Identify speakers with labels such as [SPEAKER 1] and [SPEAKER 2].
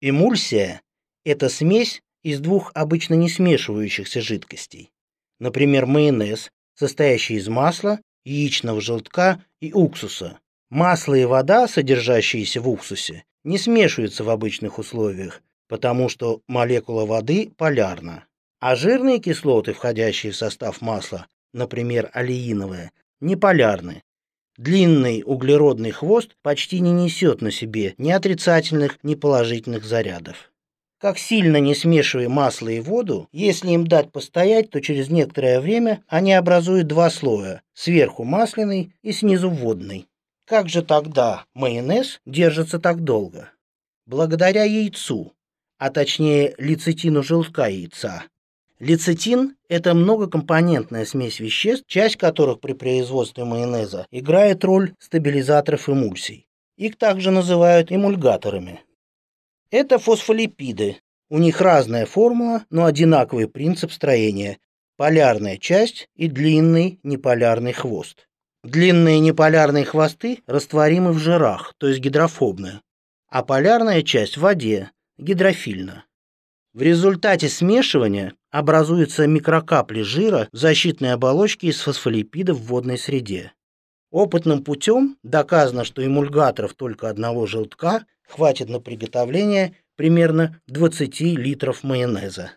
[SPEAKER 1] Эмульсия
[SPEAKER 2] –
[SPEAKER 3] это смесь из двух обычно не смешивающихся жидкостей. Например, майонез, состоящий из масла, яичного желтка и уксуса. Масло и вода, содержащиеся в уксусе, не смешиваются в обычных условиях, потому что молекула воды полярна. А жирные кислоты, входящие в состав масла, например, олеиновые, не полярны, Длинный углеродный хвост почти не несет на себе ни отрицательных, ни положительных зарядов. Как сильно не смешивая масло и воду, если им дать постоять, то через некоторое время они образуют два слоя – сверху масляный и снизу водный. Как же тогда майонез держится так долго? Благодаря яйцу, а точнее лецитину желтка яйца, Лецитин – это многокомпонентная смесь веществ, часть которых при производстве майонеза играет роль стабилизаторов эмульсий. Их также называют эмульгаторами. Это фосфолипиды. У них разная формула, но одинаковый принцип строения – полярная часть и длинный неполярный хвост. Длинные неполярные хвосты растворимы в жирах, то есть гидрофобны, а полярная часть – в воде, гидрофильна. В результате смешивания образуются микрокапли жира в защитной оболочке из фосфолипидов в водной среде. Опытным путем доказано, что эмульгаторов только одного желтка хватит на приготовление примерно 20
[SPEAKER 1] литров майонеза.